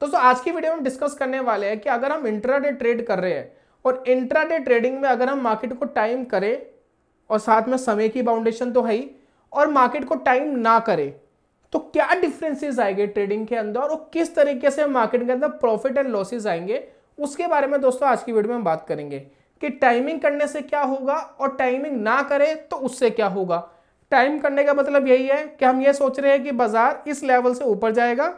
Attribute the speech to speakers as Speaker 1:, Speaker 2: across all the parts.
Speaker 1: दोस्तों आज की वीडियो में डिस्कस करने वाले हैं कि अगर हम इंट्राडे ट्रेड कर रहे हैं और इंट्राडे ट्रेडिंग में अगर हम मार्केट को टाइम करें और साथ में समय की बाउंडेशन तो है ही और मार्केट को टाइम ना करें तो क्या डिफरेंसेस आएंगे ट्रेडिंग के अंदर और किस तरीके से मार्केट के अंदर प्रॉफिट एंड लॉसेज आएंगे उसके बारे में दोस्तों आज की वीडियो में हम बात करेंगे कि टाइमिंग करने से क्या होगा और टाइमिंग ना करें तो उससे क्या होगा टाइम करने का मतलब यही है कि हम ये सोच रहे हैं कि बाजार इस लेवल से ऊपर जाएगा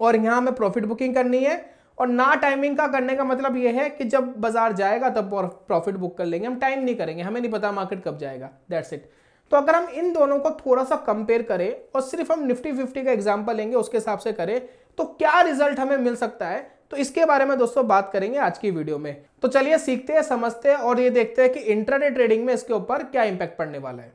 Speaker 1: और यहां हमें प्रॉफिट बुकिंग करनी है और ना टाइमिंग का करने का मतलब यह है कि जब बाजार जाएगा तब प्रॉफिट बुक कर लेंगे हम टाइम नहीं करेंगे हमें नहीं पता मार्केट कब जाएगा दैट्स इट तो अगर हम इन दोनों को थोड़ा सा कंपेयर करें और सिर्फ हम निफ्टी फिफ्टी का एग्जाम्पल लेंगे उसके हिसाब से करें तो क्या रिजल्ट हमें मिल सकता है तो इसके बारे में दोस्तों बात करेंगे आज की वीडियो में तो चलिए सीखते हैं समझते हैं और ये देखते हैं कि इंटरनेट ट्रेडिंग में इसके ऊपर क्या इंपैक्ट पड़ने वाला है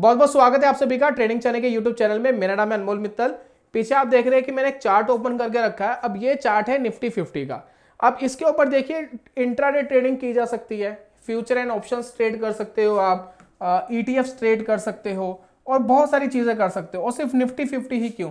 Speaker 1: बहुत बहुत स्वागत है आप सभी का ट्रेडिंग चैनल के यूट्यूब चैनल में मेरा नाम है अनमोल मित्तल पीछे आप देख रहे हैं कि मैंने एक चार्ट ओपन करके रखा है अब ये चार्ट है निफ्टी फिफ्टी का अब इसके ऊपर देखिए इंट्राडे ट्रेडिंग की जा सकती है फ्यूचर एंड ऑप्शन ट्रेड कर सकते हो आप ई ट्रेड e कर सकते हो और बहुत सारी चीज़ें कर सकते हो और सिर्फ निफ्टी फिफ्टी ही क्यों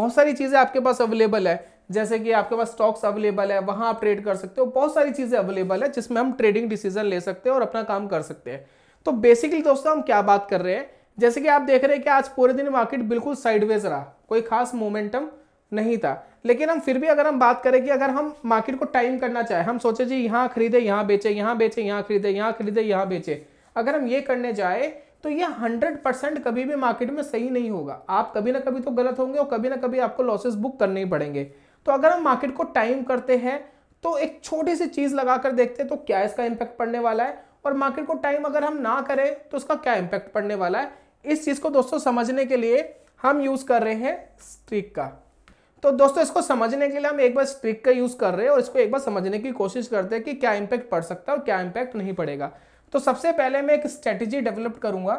Speaker 1: बहुत सारी चीज़ें आपके पास अवेलेबल है जैसे कि आपके पास स्टॉक्स अवेलेबल है वहाँ आप ट्रेड कर सकते हो बहुत सारी चीज़ें अवेलेबल है जिसमें हम ट्रेडिंग डिसीजन ले सकते हैं और अपना काम कर सकते हैं तो बेसिकली दोस्तों हम क्या बात कर रहे हैं जैसे कि आप देख रहे हैं कि आज पूरे दिन मार्केट बिल्कुल साइडवेज रहा कोई खास मोमेंटम नहीं था लेकिन हम फिर भी अगर हम बात करें कि अगर हम मार्केट को टाइम करना चाहें हम सोचे जी यहाँ खरीदे यहाँ बेचे यहाँ बेचे यहाँ खरीदे यहाँ खरीदे यहाँ बेचे अगर हम ये करने जाए तो ये हंड्रेड परसेंट कभी भी मार्केट में सही नहीं होगा आप कभी ना कभी तो गलत होंगे और कभी ना कभी आपको लॉसेस बुक करने ही पड़ेंगे तो अगर हम मार्केट को टाइम करते हैं तो एक छोटी सी चीज़ लगा कर देखते हैं तो क्या इसका इंपैक्ट पड़ने वाला है और मार्केट को टाइम अगर हम ना करें तो उसका क्या इंपैक्ट पड़ने वाला है इस चीज़ को दोस्तों समझने के लिए हम यूज़ कर रहे हैं स्ट्रिक का तो दोस्तों इसको समझने के लिए हम एक बार स्ट्रिक का यूज़ कर रहे हैं और इसको एक बार समझने की कोशिश करते हैं कि क्या इंपैक्ट पड़ सकता है और क्या इंपैक्ट नहीं पड़ेगा तो सबसे पहले मैं एक स्ट्रेटजी डेवलप करूंगा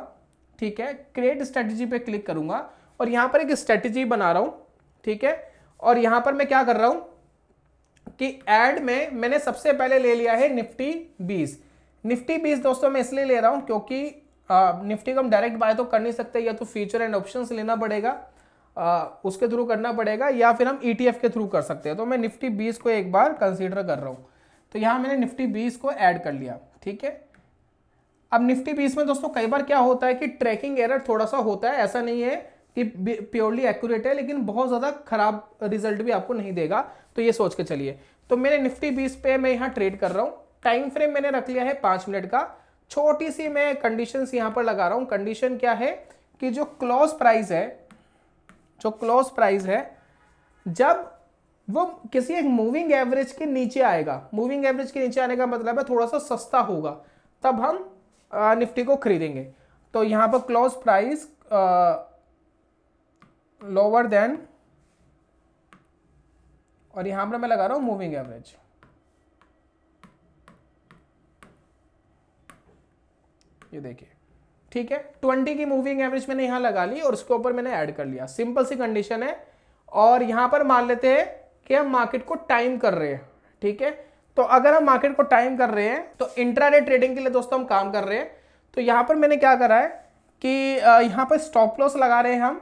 Speaker 1: ठीक है क्रिएट स्ट्रेटजी पे क्लिक करूंगा और यहाँ पर एक स्ट्रेटजी बना रहा हूँ ठीक है और यहाँ पर मैं क्या कर रहा हूँ कि एड में मैंने सबसे पहले ले लिया है निफ्टी बीस निफ्टी बीस दोस्तों मैं इसलिए ले रहा हूँ क्योंकि निफ्टी का हम डायरेक्ट बाय तो कर नहीं सकते या तो फ्यूचर एंड ऑप्शंस लेना पड़ेगा आ, उसके थ्रू करना पड़ेगा या फिर हम ई e के थ्रू कर सकते हैं तो मैं निफ्टी बीस को एक बार कंसिडर कर रहा हूँ तो यहाँ मैंने निफ्टी बीस को ऐड कर लिया ठीक है अब निफ्टी बीस में दोस्तों कई बार क्या होता है कि ट्रैकिंग एरर थोड़ा सा होता है ऐसा नहीं है कि प्योरली एक्यूरेट है लेकिन बहुत ज़्यादा खराब रिजल्ट भी आपको नहीं देगा तो ये सोच के चलिए तो मैंने निफ्टी बीस पे मैं यहाँ ट्रेड कर रहा हूँ टाइम फ्रेम मैंने रख लिया है पाँच मिनट का छोटी सी मैं कंडीशन यहां पर लगा रहा हूं कंडीशन क्या है कि जो क्लोज प्राइस है जो क्लोज प्राइस है जब वो किसी एक मूविंग एवरेज के नीचे आएगा मूविंग एवरेज के नीचे आने का मतलब है थोड़ा सा सस्ता होगा तब हम आ, निफ्टी को खरीदेंगे तो यहां पर क्लोज प्राइस लोअर देन और यहाँ पर मैं लगा रहा हूँ मूविंग एवरेज ये देखिए ठीक है ट्वेंटी की मूविंग एवरेज मैंने यहां लगा ली और उसके ऊपर मैंने ऐड कर लिया सिंपल सी कंडीशन है और यहां पर मान लेते हैं कि हम मार्केट को टाइम कर रहे हैं ठीक है तो अगर हम मार्केट को टाइम कर रहे हैं तो इंट्राडे ट्रेडिंग के लिए दोस्तों हम काम कर रहे हैं तो यहां पर मैंने क्या करा है कि यहां पर स्टॉप लॉस लगा रहे हैं हम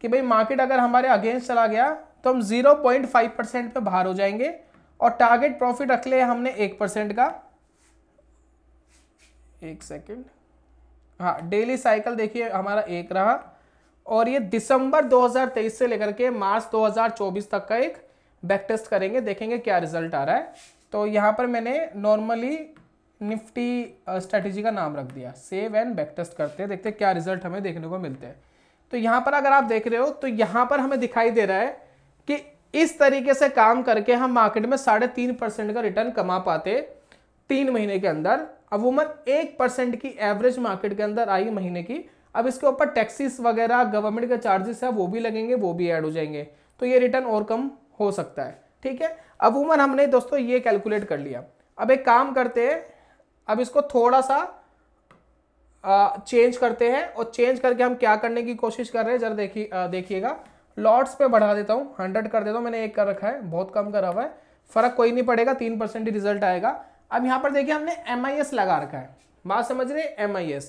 Speaker 1: कि भाई मार्केट अगर हमारे अगेंस्ट चला गया तो हम 0.5 परसेंट पर बाहर हो जाएंगे और टारगेट प्रॉफिट रख लिया हमने एक परसेंट का एक सेकेंड हाँ डेली साइकिल देखिए हमारा एक रहा और ये दिसंबर 2023 से लेकर के मार्च 2024 तक का एक बैक टेस्ट करेंगे देखेंगे क्या रिजल्ट आ रहा है तो यहाँ पर मैंने नॉर्मली निफ्टी स्ट्रेटेजी का नाम रख दिया सेव एंड बैक टेस्ट करते हैं देखते हैं क्या रिजल्ट हमें देखने को मिलते हैं तो यहाँ पर अगर आप देख रहे हो तो यहाँ पर हमें दिखाई दे रहा है कि इस तरीके से काम करके हम मार्केट में साढ़े तीन परसेंट का रिटर्न कमा पाते तीन महीने के अंदर अमूमन एक परसेंट की एवरेज मार्केट के अंदर आई महीने की अब इसके ऊपर टैक्सीस वगैरह गवर्नमेंट के चार्जेस है वो भी लगेंगे वो भी ऐड हो जाएंगे तो ये रिटर्न और कम हो सकता है ठीक है अब उमन हमने दोस्तों ये कैलकुलेट कर लिया अब एक काम करते हैं अब इसको थोड़ा सा आ, चेंज करते हैं और चेंज करके हम क्या करने की कोशिश कर रहे हैं जरा देखिए देखिएगा लॉट्स पे बढ़ा देता हूँ हंड्रेड कर देता हूँ मैंने एक कर रखा है बहुत कम करा हुआ है फ़र्क कोई नहीं पड़ेगा तीन परसेंट ही रिजल्ट आएगा अब यहाँ पर देखिए हमने एम लगा रखा है बात समझ रहे हैं एम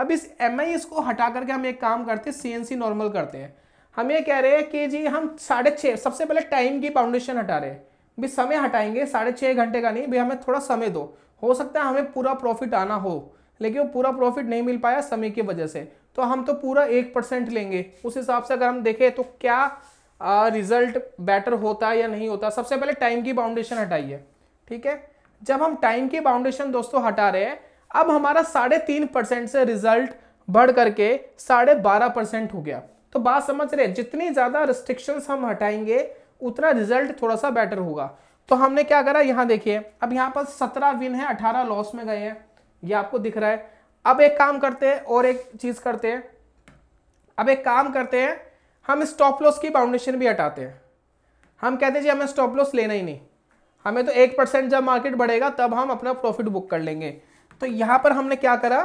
Speaker 1: अब इस एम को हटा करके हम एक काम करते हैं सी नॉर्मल करते हैं हम ये कह रहे हैं कि जी हम साढ़े छः सबसे पहले टाइम की फाउंडेशन हटा रहे हैं भी समय हटाएंगे साढ़े छः घंटे का नहीं भी हमें थोड़ा समय दो हो सकता है हमें पूरा प्रॉफिट आना हो लेकिन वो पूरा प्रॉफिट नहीं मिल पाया समय की वजह से तो हम तो पूरा एक परसेंट लेंगे उस हिसाब से अगर हम देखें तो क्या रिजल्ट बेटर होता है या नहीं होता सबसे पहले टाइम की फाउंडेशन हटाइए ठीक है जब हम टाइम की बाउंडेशन दोस्तों हटा रहे हैं अब हमारा साढ़े तीन परसेंट से रिजल्ट बढ़ करके साढ़े बारह परसेंट हो गया तो बात समझ रहे हैं जितनी ज़्यादा रिस्ट्रिक्शंस हम हटाएंगे उतना रिजल्ट थोड़ा सा बेटर होगा तो हमने क्या करा यहाँ देखिए अब यहाँ पर सत्रह विन है अठारह लॉस में गए हैं ये आपको दिख रहा है अब एक काम करते हैं और एक चीज़ करते हैं अब एक काम करते हैं हम स्टॉप लॉस की बाउंडेशन भी हटाते हैं हम कहते हैं जी हमें स्टॉप लॉस लेना ही नहीं हमें तो एक परसेंट जब मार्केट बढ़ेगा तब हम अपना प्रॉफिट बुक कर लेंगे तो यहां पर हमने क्या करा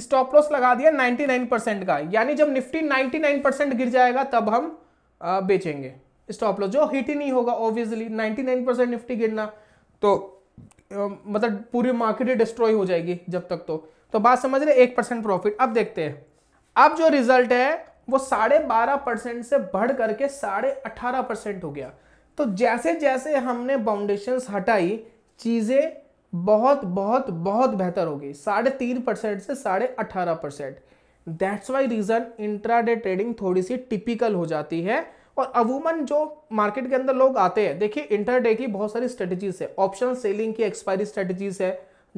Speaker 1: स्टॉप लॉस लगा दिया 99 परसेंट का यानी जब निफ्टी 99 परसेंट गिर जाएगा तब हम आ, बेचेंगे स्टॉप लॉस जो हिट ही नहीं होगा ऑब्वियसली 99 परसेंट निफ्टी गिरना तो आ, मतलब पूरी मार्केट डिस्ट्रॉय हो जाएगी जब तक तो तो बात समझ रहे एक परसेंट प्रॉफिट अब देखते हैं अब जो रिजल्ट है वो साढ़े बारह परसेंट से बढ़ करके साढ़े अठारह परसेंट हो गया तो जैसे जैसे हमने बाउंडेशंस हटाई चीज़ें बहुत बहुत बहुत बेहतर हो गई साढ़े तीन परसेंट से साढ़े अठारह percent that's why reason intraday trading थोड़ी सी टिपिकल हो जाती है और अवूमन जो मार्केट के अंदर लोग आते हैं देखिए इंट्राडे की बहुत सारी स्ट्रेटजीज है ऑप्शन सेलिंग की एक्सपायरी स्ट्रेटजीज है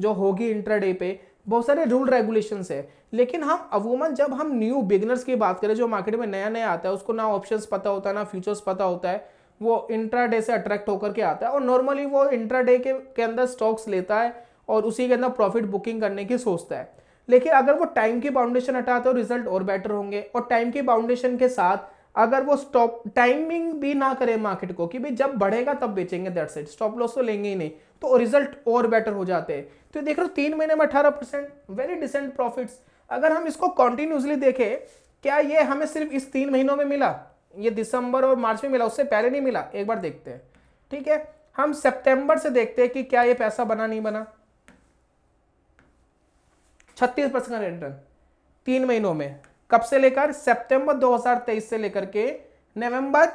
Speaker 1: जो होगी इंटरडे पे बहुत सारे रूल रेगुलेशन है लेकिन हम अवूमन जब हम न्यू बिगनर्स की बात करें जो मार्केट में नया नया आता है उसको ना ऑप्शन पता होता है ना फ्यूचर्स पता होता है वो इंट्रा से अट्रैक्ट होकर के आता है और नॉर्मली वो इंट्रा के के अंदर स्टॉक्स लेता है और उसी के अंदर प्रॉफिट बुकिंग करने की सोचता है लेकिन अगर वो टाइम की बाउंडेशन हटाता है रिजल्ट और बेटर होंगे और टाइम की बाउंडेशन के साथ अगर वो स्टॉप टाइमिंग भी ना करे मार्केट को कि भाई जब बढ़ेगा तब बेचेंगे दैट्स इट स्टॉप लॉस तो लेंगे ही नहीं तो रिजल्ट और बेटर हो जाते हैं तो देख रहे हो तीन महीने में अठारह परसेंट वेरी डिसेंट प्रॉफिट्स अगर हम इसको कॉन्टिन्यूसली देखें क्या ये हमें सिर्फ इस तीन महीनों में मिला ये दिसंबर और मार्च में मिला उससे पहले नहीं मिला एक बार देखते हैं ठीक है हम सितंबर से देखते हैं कि क्या ये पैसा बना नहीं बना छत्तीस परसेंट रिटर्न तीन महीनों में कब से लेकर सितंबर 2023 से लेकर के नवंबर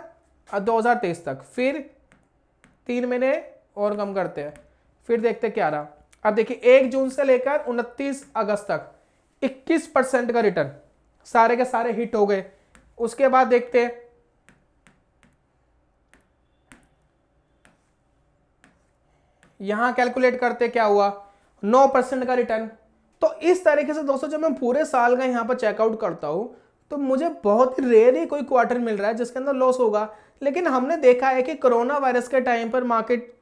Speaker 1: 2023 तक फिर तीन महीने और कम करते हैं फिर देखते क्या रहा अब देखिए एक जून से लेकर उनतीस अगस्त तक इक्कीस परसेंट का रिटर्न सारे के सारे हिट हो गए उसके बाद देखते हैं यहाँ कैलकुलेट करते क्या हुआ नौ परसेंट का रिटर्न तो इस तरीके से दोस्तों जब मैं पूरे साल का यहाँ पर चेकआउट करता हूँ तो मुझे बहुत ही रेयर ही कोई क्वार्टर मिल रहा है जिसके अंदर लॉस होगा लेकिन हमने देखा है कि कोरोना वायरस के टाइम पर मार्केट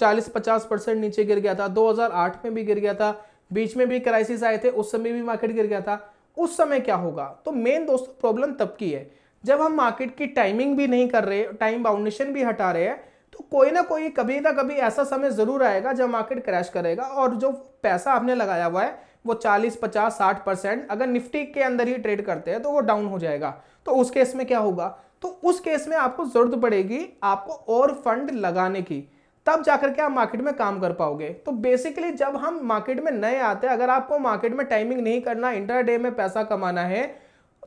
Speaker 1: 40-50 परसेंट नीचे गिर गया था 2008 में भी गिर गया था बीच में भी क्राइसिस आए थे उस समय भी मार्केट गिर गया था उस समय क्या होगा तो मेन दोस्तों प्रॉब्लम तब की है जब हम मार्केट की टाइमिंग भी नहीं कर रहे टाइम बाउंडेशन भी हटा रहे हैं तो कोई ना कोई कभी ना कभी ऐसा समय ज़रूर आएगा जब मार्केट क्रैश करेगा और जो पैसा आपने लगाया हुआ है वो 40, 50, 60 परसेंट अगर निफ्टी के अंदर ही ट्रेड करते हैं तो वो डाउन हो जाएगा तो उस केस में क्या होगा तो उस केस में आपको ज़रूरत पड़ेगी आपको और फंड लगाने की तब जाकर के आप मार्केट में काम कर पाओगे तो बेसिकली जब हम मार्केट में नए आते हैं अगर आपको मार्केट में टाइमिंग नहीं करना इंटरडे में पैसा कमाना है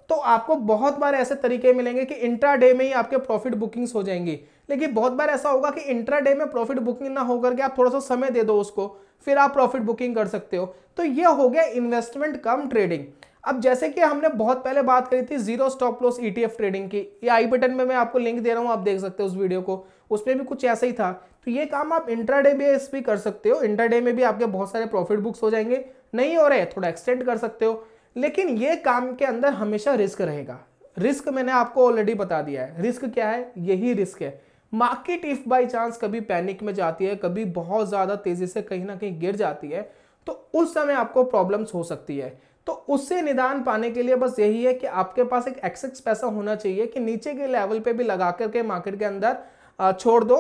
Speaker 1: तो आपको बहुत बार ऐसे तरीके मिलेंगे कि इंट्राडे में ही आपके प्रॉफिट बुकिंग्स हो जाएंगी लेकिन बहुत बार ऐसा होगा कि इंट्राडे में प्रॉफिट बुकिंग ना होकर के आप थोड़ा सा समय दे दो उसको फिर आप प्रॉफिट बुकिंग कर सकते हो तो ये हो गया इन्वेस्टमेंट कम ट्रेडिंग अब जैसे कि हमने बहुत पहले बात करी थी zero stop loss ETF trading की ये आई बटन में मैं आपको लिंक दे रहा हूँ आप देख सकते हो उस वीडियो को उसमें भी कुछ ऐसा ही था तो ये काम आप इंट्राडे बेस भी कर सकते हो इंट्राडे में भी आपके बहुत सारे प्रॉफिट बुक्स हो जाएंगे नहीं हो रहे थोड़ा एक्सटेंड कर सकते हो लेकिन ये काम के अंदर हमेशा रिस्क रहेगा रिस्क मैंने आपको ऑलरेडी बता दिया है रिस्क क्या है यही रिस्क है मार्केट इफ बाई चांस कभी पैनिक में जाती है कभी बहुत ज़्यादा तेज़ी से कहीं ना कहीं गिर जाती है तो उस समय आपको प्रॉब्लम्स हो सकती है तो उससे निदान पाने के लिए बस यही है कि आपके पास एक एक्सेस पैसा होना चाहिए कि नीचे के लेवल पे भी लगा करके मार्केट के अंदर छोड़ दो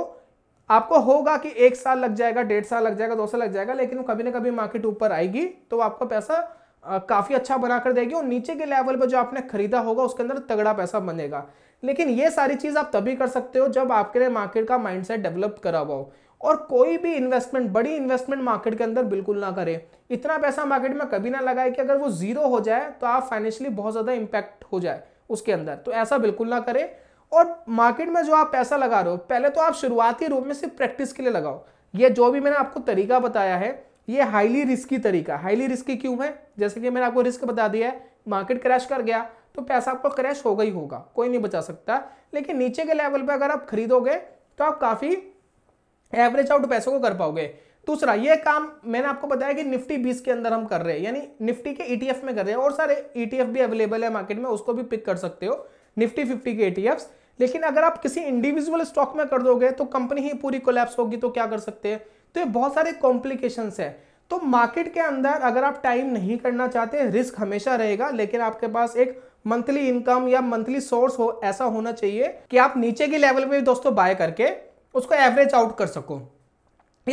Speaker 1: आपको होगा कि एक साल लग जाएगा डेढ़ साल लग जाएगा दो साल लग जाएगा लेकिन कभी ना कभी मार्केट ऊपर आएगी तो आपका पैसा काफ़ी अच्छा बनाकर देगी और नीचे के लेवल पर जो आपने खरीदा होगा उसके अंदर तगड़ा पैसा बनेगा लेकिन ये सारी चीज़ आप तभी कर सकते हो जब आपके लिए मार्केट का माइंडसेट डेवलप करा हुआ हो और कोई भी इन्वेस्टमेंट बड़ी इन्वेस्टमेंट मार्केट के अंदर बिल्कुल ना करे इतना पैसा मार्केट में कभी ना लगाए कि अगर वो जीरो हो जाए तो आप फाइनेंशियली बहुत ज़्यादा इम्पैक्ट हो जाए उसके अंदर तो ऐसा बिल्कुल ना करें और मार्केट में जो आप पैसा लगा रहे हो पहले तो आप शुरुआती रूप में सिर्फ प्रैक्टिस के लिए लगाओ ये जो भी मैंने आपको तरीका बताया है ये हाईली रिस्की तरीका हाईली रिस्की क्यों है जैसे कि मैंने आपको रिस्क बता दिया है मार्केट क्रैश कर गया तो पैसा आपका क्रैश होगा ही होगा कोई नहीं बचा सकता लेकिन नीचे के लेवल पर अगर आप खरीदोगे तो आप काफ़ी एवरेज आउट पैसों को कर पाओगे दूसरा ये काम मैंने आपको बताया कि निफ्टी बीस के अंदर हम कर रहे हैं यानी निफ्टी के ईटीएफ e में कर रहे हैं और सारे ईटीएफ e भी अवेलेबल है मार्केट में उसको भी पिक कर सकते हो निफ्टी फिफ्टी के ईटीएफ e लेकिन अगर आप किसी इंडिविजुअल स्टॉक में कर दोगे तो कंपनी ही पूरी कोलैप्स होगी तो क्या कर सकते हैं तो ये बहुत सारे कॉम्प्लिकेशन है तो मार्केट के अंदर अगर आप टाइम नहीं करना चाहते रिस्क हमेशा रहेगा लेकिन आपके पास एक मंथली इनकम या मंथली सोर्स हो ऐसा होना चाहिए कि आप नीचे के लेवल पे दोस्तों बाय करके उसको एवरेज आउट कर सको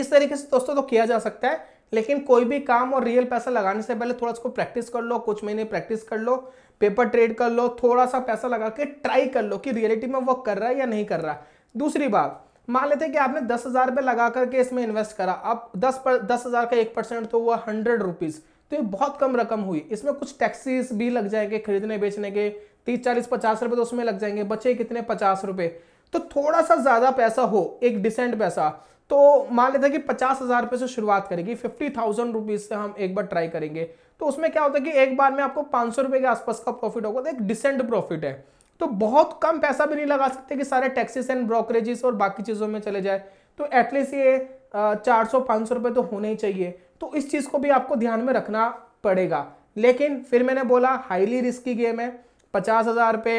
Speaker 1: इस तरीके से दोस्तों तो किया जा सकता है लेकिन कोई भी काम और रियल पैसा लगाने से पहले थोड़ा उसको प्रैक्टिस कर लो कुछ महीने प्रैक्टिस कर लो पेपर ट्रेड कर लो थोड़ा सा पैसा लगा के ट्राई कर लो कि रियलिटी में वर्क कर रहा है या नहीं कर रहा दूसरी बात मान लेते कि आपने दस हज़ार रुपये लगा करके इसमें इन्वेस्ट करा अब दस पर दस हज़ार का एक परसेंट तो हुआ हंड्रेड रुपीज़ तो ये बहुत कम रकम हुई इसमें कुछ टैक्सीज भी लग जाएंगे खरीदने बेचने के तीस चालीस पचास रुपए तो उसमें लग जाएंगे बचे कितने पचास रुपए तो थोड़ा सा ज़्यादा पैसा हो एक डिसेंट पैसा तो मान लेते हैं कि पचास हज़ार रुपये से शुरुआत करेगी फिफ्टी थाउजेंड रुपीज़ से हम एक बार ट्राई करेंगे तो उसमें क्या होता है कि एक बार में आपको पांच सौ रुपए के आसपास का प्रॉफिट होगा तो एक डिसेंट प्रॉफिट है तो बहुत कम पैसा भी नहीं लगा सकते कि सारे टैक्सीस एंड ब्रोकरेजेस और बाकी चीज़ों में चले जाए तो एटलीस्ट ये चार सौ पांच सौ रुपए तो होने ही चाहिए तो इस चीज़ को भी आपको ध्यान में रखना पड़ेगा लेकिन फिर मैंने बोला हाईली रिस्की गेम है पचास हज़ार पे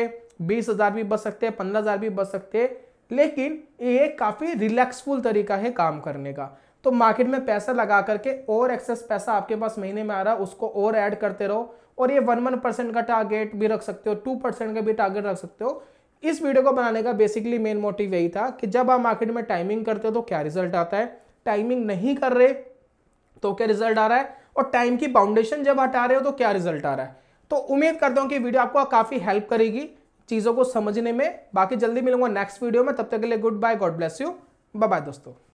Speaker 1: बीस हज़ार भी बच सकते हैं पंद्रह हज़ार भी बच सकते हैं लेकिन ये काफ़ी रिलैक्सफुल तरीका है काम करने का तो मार्केट में पैसा लगा करके और एक्सेस पैसा आपके पास महीने में आ रहा है उसको और ऐड करते रहो और ये वन वन परसेंट का टारगेट भी रख सकते हो टू परसेंट का भी टारगेट रख सकते हो इस वीडियो को बनाने का बेसिकली मेन मोटिव यही था कि जब आप मार्केट में टाइमिंग करते हो तो क्या रिजल्ट आता है टाइमिंग नहीं कर रहे तो क्या रिजल्ट आ रहा है और टाइम की बाउंडेशन जब हटा रहे हो तो क्या रिजल्ट आ रहा है तो उम्मीद करता हूँ कि वीडियो आपको काफ़ी हेल्प करेगी चीज़ों को समझने में बाकी जल्दी मिलूंगा नेक्स्ट वीडियो में तब तक के लिए good bye God bless you bye दोस्तों